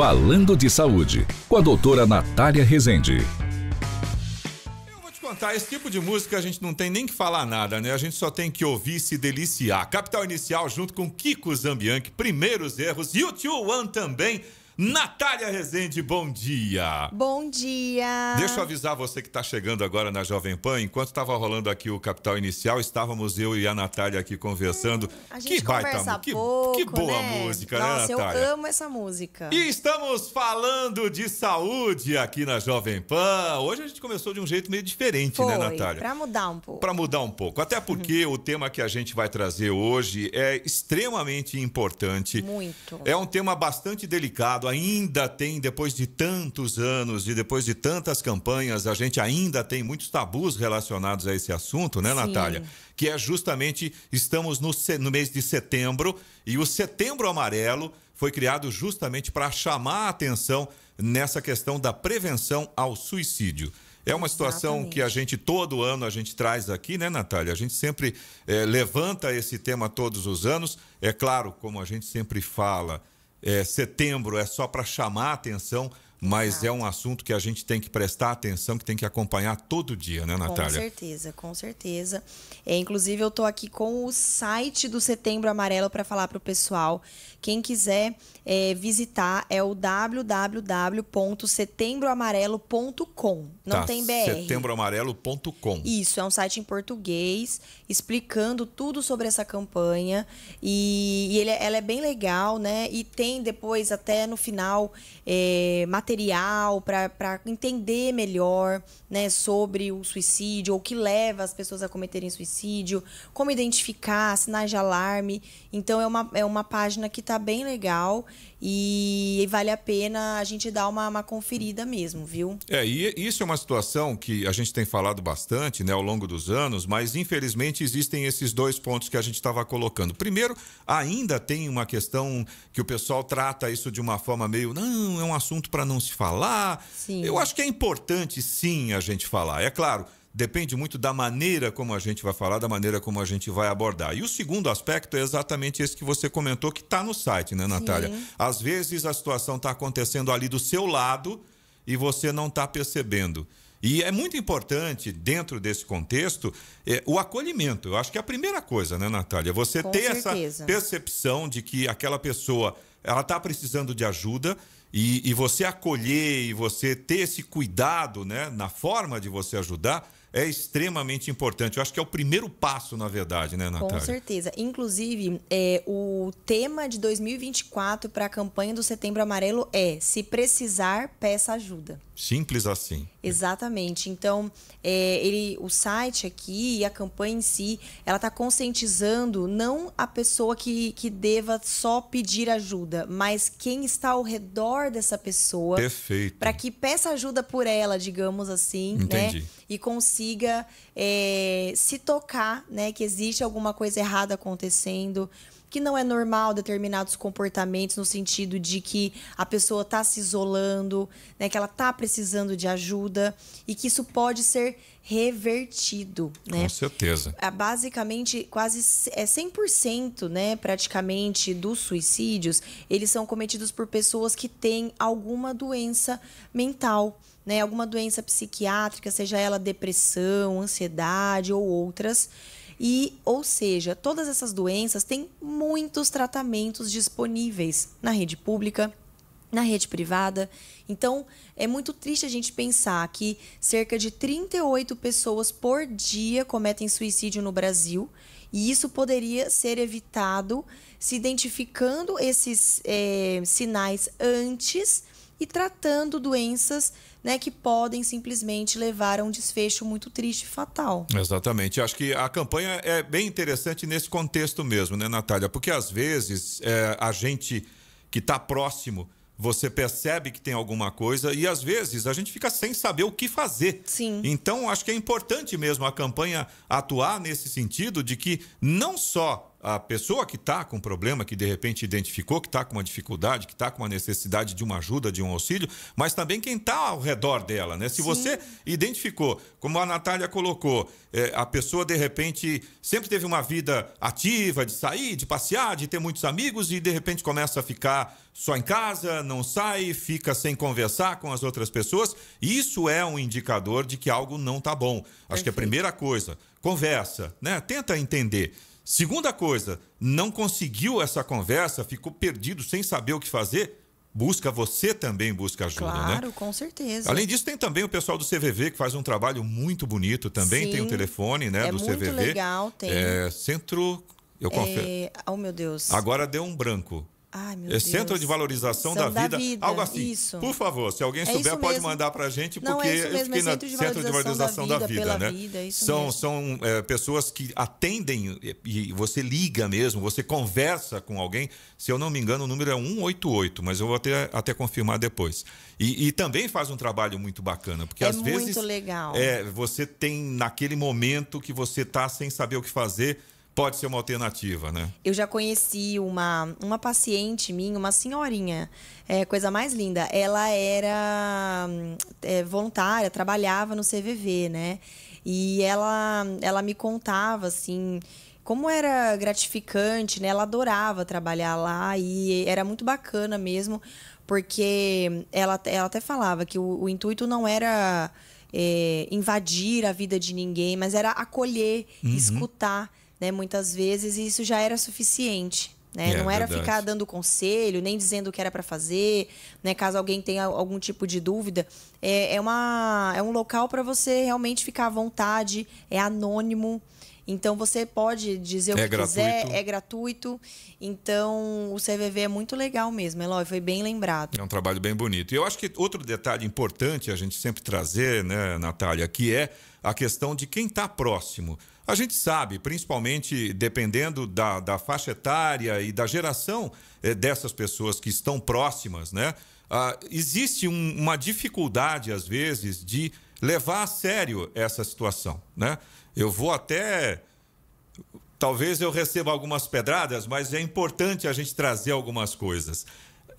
Falando de Saúde, com a doutora Natália Rezende. Eu vou te contar, esse tipo de música a gente não tem nem que falar nada, né? A gente só tem que ouvir e se deliciar. Capital Inicial junto com Kiko Zambianque, Primeiros Erros, YouTube One também Natália Rezende, bom dia. Bom dia. Deixa eu avisar você que está chegando agora na Jovem Pan. Enquanto estava rolando aqui o Capital Inicial, estávamos eu e a Natália aqui conversando. Hum, a gente que conversa baita, que, pouco, que boa né? música, né, Nossa, né, Natália? Eu amo essa música. E estamos falando de saúde aqui na Jovem Pan. Hoje a gente começou de um jeito meio diferente, né, Foi, né, Natália? Para mudar um pouco. Para mudar um pouco. Até porque o tema que a gente vai trazer hoje é extremamente importante. Muito. É um tema bastante delicado ainda tem, depois de tantos anos e depois de tantas campanhas, a gente ainda tem muitos tabus relacionados a esse assunto, né, Sim. Natália? Que é justamente, estamos no, no mês de setembro e o setembro amarelo foi criado justamente para chamar a atenção nessa questão da prevenção ao suicídio. É uma situação Exatamente. que a gente todo ano a gente traz aqui, né, Natália? A gente sempre é, levanta esse tema todos os anos. É claro, como a gente sempre fala, é, setembro é só para chamar a atenção mas tá. é um assunto que a gente tem que prestar atenção, que tem que acompanhar todo dia, né, Natália? Com certeza, com certeza. É, inclusive, eu estou aqui com o site do Setembro Amarelo para falar para o pessoal. Quem quiser é, visitar é o www.setembroamarelo.com. Não tá, tem BR. Setembroamarelo.com. Isso, é um site em português explicando tudo sobre essa campanha. E, e ele, é, ela é bem legal, né? E tem depois, até no final, é, material material para entender melhor né, sobre o suicídio, ou o que leva as pessoas a cometerem suicídio, como identificar sinais de alarme. Então, é uma, é uma página que está bem legal e, e, vale a pena a gente dar uma, uma conferida mesmo, viu? É, e isso é uma situação que a gente tem falado bastante né, ao longo dos anos, mas infelizmente existem esses dois pontos que a gente estava colocando. Primeiro, ainda tem uma questão que o pessoal trata isso de uma forma meio, não, é um assunto para não não se falar. Sim. Eu acho que é importante, sim, a gente falar. É claro, depende muito da maneira como a gente vai falar, da maneira como a gente vai abordar. E o segundo aspecto é exatamente esse que você comentou, que está no site, né, Natália? Sim. Às vezes a situação está acontecendo ali do seu lado e você não está percebendo. E é muito importante, dentro desse contexto, é, o acolhimento. Eu acho que é a primeira coisa, né, Natália? Você Com ter certeza. essa percepção de que aquela pessoa ela está precisando de ajuda e, e, você acolher e você ter esse cuidado né, na forma de você ajudar é extremamente importante. Eu acho que é o primeiro passo, na verdade, né, Natália? Com certeza. Inclusive, é, o tema de 2024 para a campanha do Setembro Amarelo é: se precisar, peça ajuda. Simples assim. Exatamente. Então, é, ele, o site aqui e a campanha em si, ela está conscientizando não a pessoa que, que deva só pedir ajuda, mas quem está ao redor dessa pessoa. Perfeito. Para que peça ajuda por ela, digamos assim, né? Entendi. né? E consiga é, se tocar, né? Que existe alguma coisa errada acontecendo que não é normal determinados comportamentos no sentido de que a pessoa está se isolando, né, que ela está precisando de ajuda e que isso pode ser revertido, né? Com certeza. É, basicamente, quase é 100%, né, praticamente dos suicídios, eles são cometidos por pessoas que têm alguma doença mental, né, alguma doença psiquiátrica, seja ela depressão, ansiedade ou outras. E, ou seja, todas essas doenças têm muitos tratamentos disponíveis na rede pública, na rede privada. Então, é muito triste a gente pensar que cerca de 38 pessoas por dia cometem suicídio no Brasil. E isso poderia ser evitado se identificando esses é, sinais antes e tratando doenças né, que podem simplesmente levar a um desfecho muito triste e fatal. Exatamente. Acho que a campanha é bem interessante nesse contexto mesmo, né, Natália? Porque às vezes é, a gente que está próximo você percebe que tem alguma coisa e às vezes a gente fica sem saber o que fazer. Sim. Então acho que é importante mesmo a campanha atuar nesse sentido de que não só a pessoa que está com um problema, que de repente identificou que está com uma dificuldade, que está com uma necessidade de uma ajuda, de um auxílio, mas também quem está ao redor dela, né? Se Sim. você identificou, como a Natália colocou, é, a pessoa de repente sempre teve uma vida ativa, de sair, de passear, de ter muitos amigos e de repente começa a ficar só em casa, não sai, fica sem conversar com as outras pessoas, isso é um indicador de que algo não está bom. Acho Perfeito. que a primeira coisa, conversa, né? Tenta entender. Segunda coisa, não conseguiu essa conversa, ficou perdido sem saber o que fazer, busca, você também busca ajuda, claro, né? Claro, com certeza. Além disso, tem também o pessoal do CVV que faz um trabalho muito bonito também, Sim, tem o telefone, né, é do CVV. É muito legal, tem. É, centro, eu confesso. É... Oh, meu Deus. Agora deu um branco. Ai, meu é Deus. Centro de Valorização da, da vida, algo assim. Isso. Por favor, se alguém é souber, pode mesmo. mandar para a gente, porque Não, é isso mesmo, é centro, de centro de Valorização da Vida, da vida né? Vida, é são mesmo. são é, pessoas que atendem é, e você liga mesmo, você conversa com alguém. Se eu não me engano, o número é 188, mas eu vou até, até confirmar depois. E, e também faz um trabalho muito bacana, porque é às vezes. É muito legal. É, você tem naquele momento que você tá sem saber o que fazer pode ser uma alternativa, né? Eu já conheci uma, uma paciente minha, uma senhorinha, é, coisa mais linda. Ela era é, voluntária, trabalhava no CVV, né? E ela, ela me contava, assim, como era gratificante, né? Ela adorava trabalhar lá e era muito bacana mesmo, porque ela, ela até falava que o, o intuito não era é, invadir a vida de ninguém, mas era acolher, uhum. escutar né, muitas vezes, e isso já era suficiente. Né? É, não era verdade. ficar dando conselho, nem dizendo o que era para fazer, né? caso alguém tenha algum tipo de dúvida. É, é, uma, é um local para você realmente ficar à vontade, é anônimo. Então você pode dizer o é que gratuito. quiser, é gratuito. Então o CVV é muito legal mesmo, Eloy, foi bem lembrado. É um trabalho bem bonito. E eu acho que outro detalhe importante a gente sempre trazer, né, Natália, que é a questão de quem está próximo. A gente sabe, principalmente dependendo da, da faixa etária e da geração eh, dessas pessoas que estão próximas, né? Ah, existe um, uma dificuldade, às vezes, de levar a sério essa situação, né? Eu vou até. Talvez eu receba algumas pedradas, mas é importante a gente trazer algumas coisas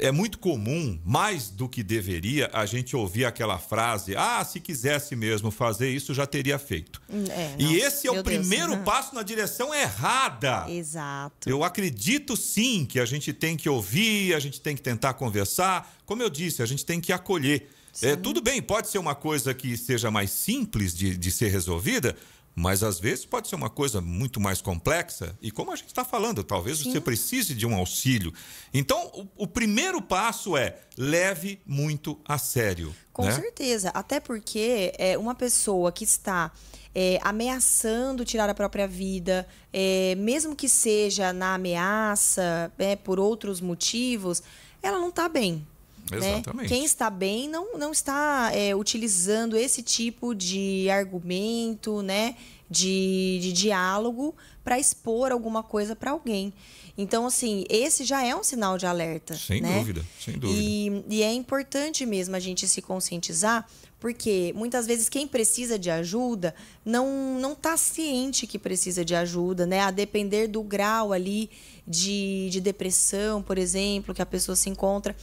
é muito comum, mais do que deveria, a gente ouvir aquela frase: ah, se quisesse mesmo fazer isso, já teria feito. Hum, é, e esse é o primeiro Deus. passo na direção errada. Exato. Eu acredito sim que a gente tem que ouvir, a gente tem que tentar conversar. Como eu disse, a gente tem que acolher. É, tudo bem, pode ser uma coisa que seja mais simples de, de ser resolvida, mas às vezes pode ser uma coisa muito mais complexa, e como a gente está falando, talvez Sim. você precise de um auxílio. Então, o, o, primeiro passo é leve muito a sério. Com né? certeza. Até porque é, uma pessoa que está é, ameaçando tirar a própria vida, é, mesmo que seja na ameaça, é, por outros motivos, ela não está bem. Né? Exatamente. Né? Quem está bem não, não está é, utilizando esse tipo de argumento, né? De, de diálogo para expor alguma coisa para alguém. Então, assim, esse já é um sinal de alerta. Sem né? dúvida, sem dúvida. E, e é importante mesmo a gente se conscientizar, porque muitas vezes quem precisa de ajuda não não está ciente que precisa de ajuda, né? A depender do grau ali de, de depressão, por exemplo, que a pessoa se encontra.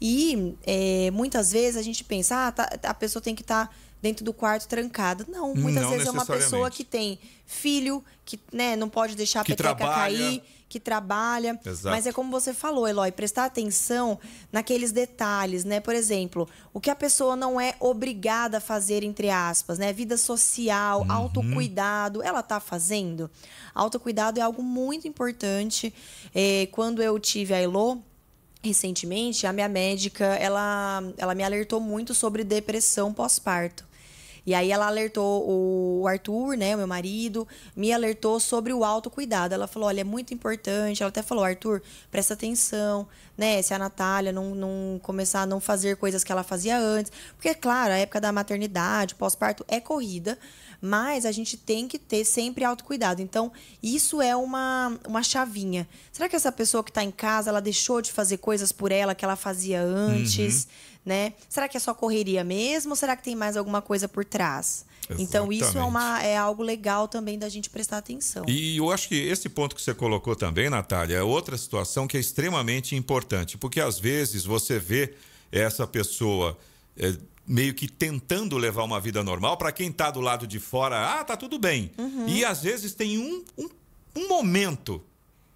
E é, muitas vezes a gente pensa, ah, tá, a pessoa tem que estar. Tá dentro do quarto trancado. Não, muitas não vezes é uma pessoa que tem filho, que né, não pode deixar a que peteca trabalha. cair, que trabalha. Exato. Mas é como você falou, Eloy, prestar atenção naqueles detalhes, né? Por exemplo, o que a pessoa não é obrigada a fazer, entre aspas, né? Vida social, uhum. autocuidado, ela tá fazendo? Autocuidado é algo muito importante. É, quando eu tive a Elo, recentemente, a minha médica, ela, ela me alertou muito sobre depressão pós-parto. E aí ela alertou o Arthur, né, o meu marido, me alertou sobre o autocuidado. Ela falou, olha, é muito importante. Ela até falou, Arthur, presta atenção, né, se a Natália não, não começar a não fazer coisas que ela fazia antes. Porque, é claro, a época da maternidade, pós-parto, é corrida. Mas a gente tem que ter sempre autocuidado. Então, isso é uma, uma chavinha. Será que essa pessoa que está em casa, ela deixou de fazer coisas por ela que ela fazia antes? Uhum. Né? Será que é só correria mesmo? Ou será que tem mais alguma coisa por trás? Exatamente. Então, isso é, uma, é algo legal também da gente prestar atenção. E eu acho que esse ponto que você colocou também, Natália, é outra situação que é extremamente importante, porque às vezes você vê essa pessoa é, meio que tentando levar uma vida normal, para quem está do lado de fora, ah, tá tudo bem. Uhum. E às vezes tem um, um, um momento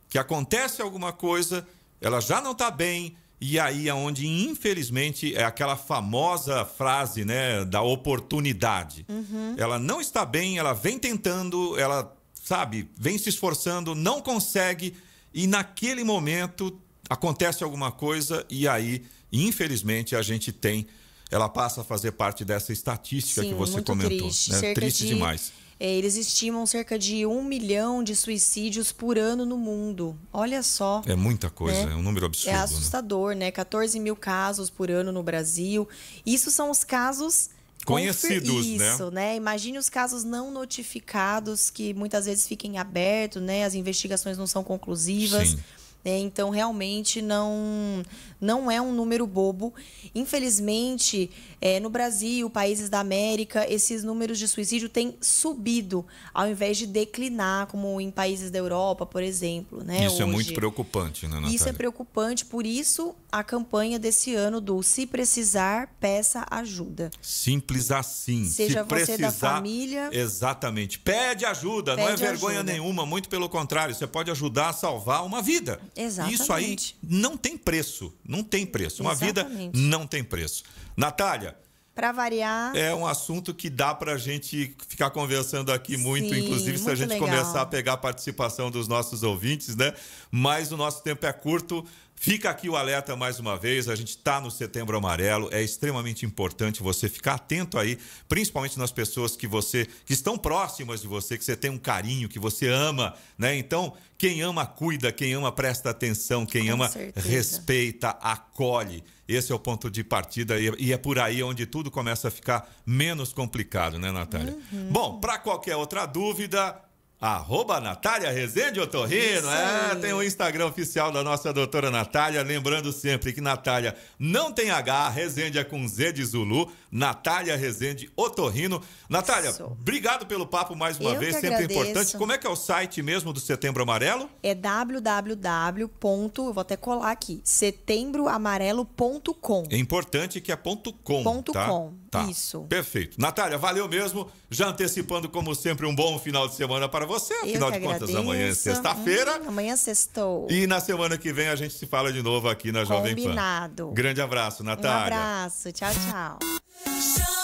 que acontece alguma coisa, ela já não está bem, e aí é onde, infelizmente, é aquela famosa frase né, da oportunidade. Uhum. Ela não está bem, ela vem tentando, ela, sabe, vem se esforçando, não consegue, e naquele momento acontece alguma coisa, e aí, infelizmente, a gente tem ela passa a fazer parte dessa estatística Sim, que você comentou. Triste, né? triste de, demais. É, eles estimam cerca de um milhão de suicídios por ano no mundo. Olha só. É muita coisa, né? é um número absurdo. É né? assustador, né? né? 14 mil casos por ano no Brasil. Isso são os casos conhecidos, né? isso, né? né? Imagine os casos não notificados que muitas vezes fiquem abertos, né? As investigações não são conclusivas. Sim. Né? Então, realmente não, não é um número bobo. Infelizmente, é, no Brasil, países da América, esses números de suicídio têm subido, ao invés de declinar, como em países da Europa, por exemplo. Né? Isso Hoje. é muito preocupante, né, Natália? Isso é preocupante, por isso a campanha desse ano do Se Precisar, Peça Ajuda. Simples assim. Seja Se precisar, você da família. Exatamente. Pede ajuda, Pede não é vergonha ajuda. nenhuma, muito pelo contrário, você pode ajudar a salvar uma vida. Exatamente. Isso aí não tem preço. Não tem preço. Uma vida não tem preço. Natália. Para variar. É um assunto que dá para a gente ficar conversando aqui muito, Sim, inclusive muito se a gente legal. começar a pegar a participação dos nossos ouvintes, né? Mas o nosso tempo é curto. Fica aqui o alerta mais uma vez, a gente está no Setembro Amarelo, é extremamente importante você ficar atento aí, principalmente nas pessoas que você que estão próximas de você, que você tem um carinho, que você ama, né? Então, quem ama cuida, quem ama presta atenção, quem Com ama certeza. respeita, acolhe. Esse é o ponto de partida e é por aí onde tudo começa a ficar menos complicado, né, Natália? Uhum. Bom, para qualquer outra dúvida, Arroba Natália Rezende Otorrino. É, tem o Instagram oficial da nossa doutora Natália. Lembrando sempre que Natália não tem H, Rezende é com Z de Zulu. Natália Rezende Otorrino. Natália, Isso. obrigado pelo papo mais uma Eu vez, sempre agradeço. importante. Como é que é o site mesmo do Setembro Amarelo? É www. vou até colar aqui, setembroamarelo.com. É importante que é ponto .com, ponto tá? .com. Tá. Isso. Perfeito. Natália, valeu mesmo. Já antecipando, como sempre, um bom final de semana para você. Eu Afinal de agradeço. contas, amanhã é sexta-feira. Hum, amanhã sextou. E na semana que vem a gente se fala de novo aqui na Jovem Pan. Combinado. Grande abraço, Natália. Um abraço. Tchau, tchau.